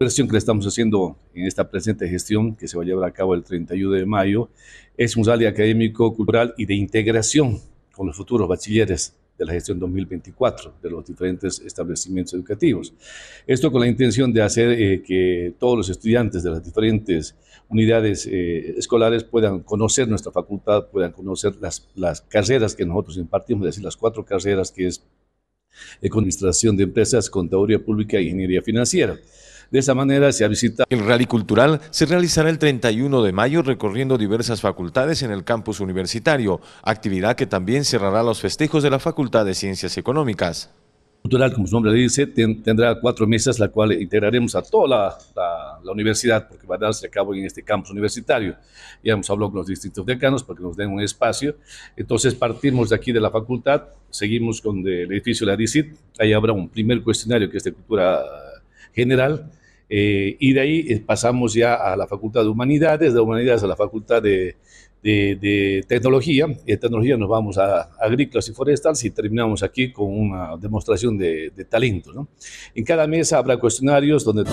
versión que le estamos haciendo en esta presente gestión, que se va a llevar a cabo el 31 de mayo, es un sale académico, cultural y de integración con los futuros bachilleres de la gestión 2024 de los diferentes establecimientos educativos. Esto con la intención de hacer eh, que todos los estudiantes de las diferentes unidades eh, escolares puedan conocer nuestra facultad, puedan conocer las, carreras que nosotros impartimos, es decir, las cuatro carreras que es Administración de Empresas, Contaduría Pública e Ingeniería Financiera. De esa manera se ha visitado... El rally cultural se realizará el 31 de mayo recorriendo diversas facultades en el campus universitario, actividad que también cerrará los festejos de la Facultad de Ciencias Económicas. Cultural, como su nombre dice, tendrá cuatro mesas, la cual integraremos a toda la, universidad, porque va a darse a cabo en este campus universitario. Ya hemos hablado con los distintos decanos para que nos den un espacio. Entonces, partimos de aquí de la facultad, seguimos con el edificio de la DICIT, ahí habrá un primer cuestionario que es de cultura general, eh, y de ahí eh, pasamos ya a la Facultad de Humanidades, de Humanidades a la Facultad de, de, Tecnología, y de Tecnología nos vamos a Agrícolas y Forestales y terminamos aquí con una demostración de, de ¿no? En cada mesa habrá cuestionarios donde...